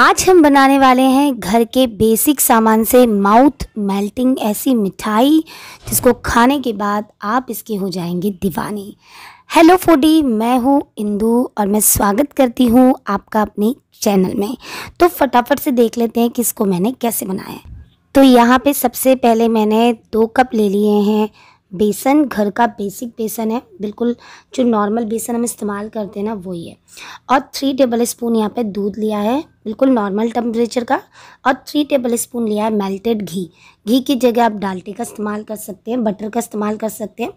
आज हम बनाने वाले हैं घर के बेसिक सामान से माउथ मेल्टिंग ऐसी मिठाई जिसको खाने के बाद आप इसके हो जाएंगे दीवाने हेलो फूडी मैं हूँ इंदू और मैं स्वागत करती हूँ आपका अपने चैनल में तो फटाफट से देख लेते हैं कि इसको मैंने कैसे बनाया है तो यहाँ पे सबसे पहले मैंने दो कप ले लिए हैं बेसन घर का बेसिक बेसन है बिल्कुल जो नॉर्मल बेसन हम इस्तेमाल करते हैं ना वही है और थ्री टेबल स्पून यहाँ पे दूध लिया है बिल्कुल नॉर्मल टेम्परेचर का और थ्री टेबल स्पून लिया है मेल्टेड घी घी की जगह आप डालटे का इस्तेमाल कर सकते हैं बटर का इस्तेमाल कर सकते हैं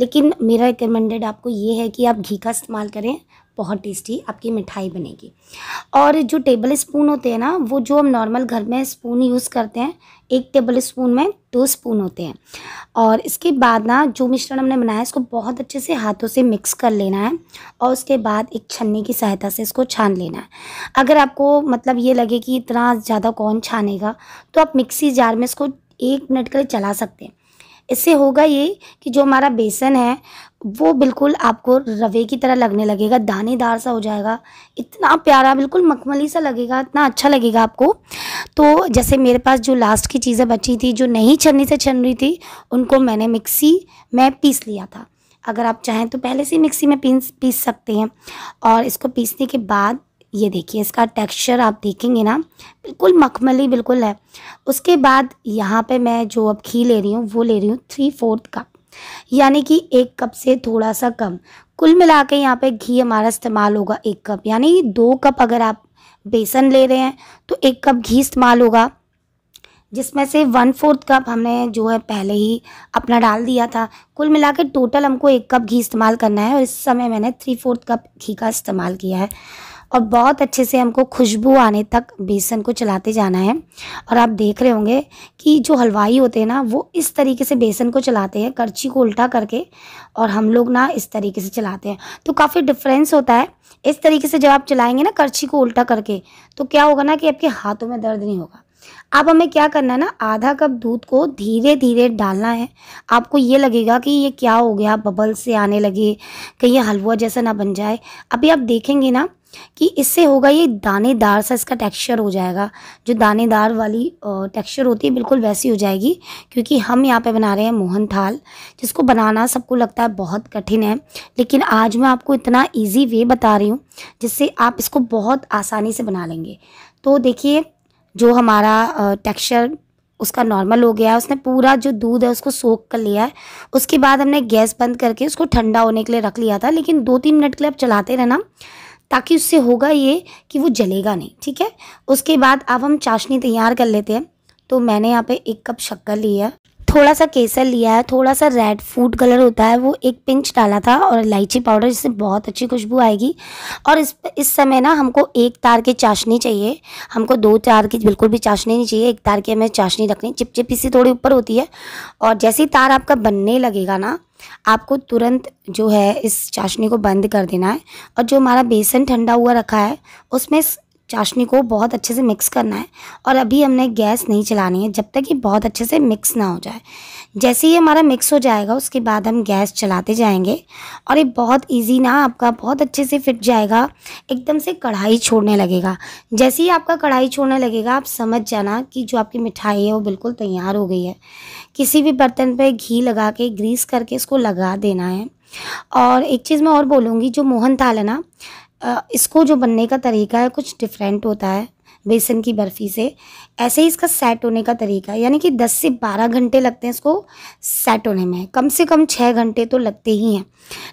लेकिन मेरा रिकमेंडेड आपको ये है कि आप घी का इस्तेमाल करें बहुत टेस्टी आपकी मिठाई बनेगी और जो टेबल स्पून होते हैं ना वो जो हम नॉर्मल घर में स्पून यूज़ करते हैं एक टेबल स्पून में दो स्पून होते हैं और इसके बाद ना जो मिश्रण हमने बनाया है इसको बहुत अच्छे से हाथों से मिक्स कर लेना है और उसके बाद एक छन्नी की सहायता से इसको छान लेना है अगर आपको मतलब ये लगे कि इतना ज़्यादा कौन छानेगा तो आप मिक्सी जार में इसको एक मिनट के लिए चला सकते हैं इससे होगा ये कि जो हमारा बेसन है वो बिल्कुल आपको रवे की तरह लगने लगेगा दानेदार सा हो जाएगा इतना प्यारा बिल्कुल मखमली सा लगेगा इतना अच्छा लगेगा आपको तो जैसे मेरे पास जो लास्ट की चीज़ें बची थी जो नहीं छन्नी से छन रही थी उनको मैंने मिक्सी में पीस लिया था अगर आप चाहें तो पहले से मिक्सी में पीस पीस सकते हैं और इसको पीसने के बाद ये देखिए इसका टेक्सचर आप देखेंगे ना बिल्कुल मखमली बिल्कुल है उसके बाद यहाँ पे मैं जो अब घी ले रही हूँ वो ले रही हूँ थ्री फोर्थ कप यानी कि एक कप से थोड़ा सा कम कुल मिला के यहाँ पर घी हमारा इस्तेमाल होगा एक कप यानी दो कप अगर आप बेसन ले रहे हैं तो एक कप घी इस्तेमाल होगा जिसमें से वन फोर्थ कप हमने जो है पहले ही अपना डाल दिया था कुल मिला के टोटल हमको एक कप घी इस्तेमाल करना है और इस समय मैंने थ्री फोर्थ कप घी का इस्तेमाल किया है और बहुत अच्छे से हमको खुशबू आने तक बेसन को चलाते जाना है और आप देख रहे होंगे कि जो हलवाई होते हैं ना वो इस तरीके से बेसन को चलाते हैं करछी को उल्टा करके और हम लोग ना इस तरीके से चलाते हैं तो काफ़ी डिफरेंस होता है इस तरीके से जब आप चलाएंगे ना करछी को उल्टा करके तो क्या होगा ना कि आपके हाथों में दर्द नहीं होगा अब हमें क्या करना है ना आधा कप दूध को धीरे धीरे डालना है आपको ये लगेगा कि ये क्या हो गया बबल से आने लगे कहीं हलवा जैसा ना बन जाए अभी आप देखेंगे ना कि इससे होगा ये दानेदार सा इसका टेक्सचर हो जाएगा जो दानेदार वाली टेक्सचर होती है बिल्कुल वैसी हो जाएगी क्योंकि हम यहाँ पे बना रहे हैं मोहन थाल जिसको बनाना सबको लगता है बहुत कठिन है लेकिन आज मैं आपको इतना ईजी वे बता रही हूँ जिससे आप इसको बहुत आसानी से बना लेंगे तो देखिए जो हमारा टेक्स्चर उसका नॉर्मल हो गया है उसने पूरा जो दूध है उसको सोख कर लिया है उसके बाद हमने गैस बंद करके उसको ठंडा होने के लिए रख लिया था लेकिन दो तीन मिनट के लिए आप चलाते रहना ताकि उससे होगा ये कि वो जलेगा नहीं ठीक है उसके बाद अब हम चाशनी तैयार कर लेते हैं तो मैंने यहाँ पे एक कप शक्कर लिया है थोड़ा सा केसर लिया है थोड़ा सा रेड फूड कलर होता है वो एक पिंच डाला था और इलायची पाउडर इससे बहुत अच्छी खुशबू आएगी और इस इस समय ना हमको एक तार की चाशनी चाहिए हमको दो तार की बिल्कुल भी चाशनी नहीं चाहिए एक तार की हमें चाशनी रखनी चिपचिपी सी थोड़ी ऊपर होती है और जैसे ही तार आपका बनने लगेगा ना आपको तुरंत जो है इस चाशनी को बंद कर देना है और जो हमारा बेसन ठंडा हुआ रखा है उसमें चाशनी को बहुत अच्छे से मिक्स करना है और अभी हमने गैस नहीं चलानी है जब तक ये बहुत अच्छे से मिक्स ना हो जाए जैसे ही हमारा मिक्स हो जाएगा उसके बाद हम गैस चलाते जाएंगे और ये बहुत इजी ना आपका बहुत अच्छे से फिट जाएगा एकदम से कढ़ाई छोड़ने लगेगा जैसे ही आपका कढ़ाई छोड़ने लगेगा आप समझ जाना कि जो आपकी मिठाई है वो बिल्कुल तैयार हो गई है किसी भी बर्तन पर घी लगा के ग्रीस करके इसको लगा देना है और एक चीज़ मैं और बोलूँगी जो मोहन थाल है ना इसको जो बनने का तरीका है कुछ डिफरेंट होता है बेसन की बर्फ़ी से ऐसे ही इसका सेट होने का तरीका यानी कि 10 से 12 घंटे लगते हैं इसको सेट होने में कम से कम 6 घंटे तो लगते ही हैं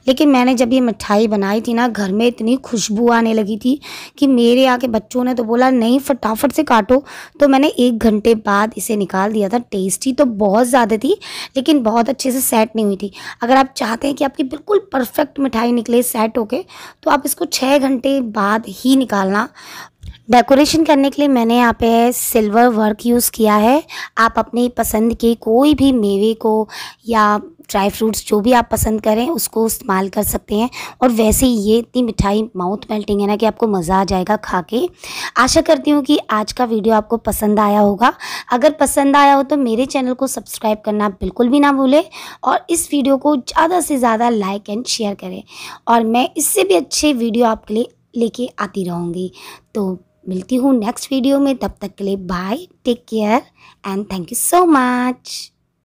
लेकिन मैंने जब ये मिठाई बनाई थी ना घर में इतनी खुशबू आने लगी थी कि मेरे यहाँ के बच्चों ने तो बोला नहीं फटाफट से काटो तो मैंने एक घंटे बाद इसे निकाल दिया था टेस्टी तो बहुत ज़्यादा थी लेकिन बहुत अच्छे से सेट नहीं हुई थी अगर आप चाहते हैं कि आपकी बिल्कुल परफेक्ट मिठाई निकले सेट होके तो आप इसको छः घंटे बाद ही निकालना डेकोरेशन करने के लिए मैंने यहाँ पे सिल्वर वर्क यूज़ किया है आप अपनी पसंद के कोई भी मेवे को या ड्राई फ्रूट्स जो भी आप पसंद करें उसको इस्तेमाल कर सकते हैं और वैसे ही ये इतनी मिठाई माउथ मेल्टिंग है ना कि आपको मज़ा आ जाएगा खा के आशा करती हूँ कि आज का वीडियो आपको पसंद आया होगा अगर पसंद आया हो तो मेरे चैनल को सब्सक्राइब करना बिल्कुल भी ना भूलें और इस वीडियो को ज़्यादा से ज़्यादा लाइक एंड शेयर करें और मैं इससे भी अच्छे वीडियो आपके लिए लेके आती रहूँगी तो मिलती हूँ नेक्स्ट वीडियो में तब तक के लिए bye take care and thank you so much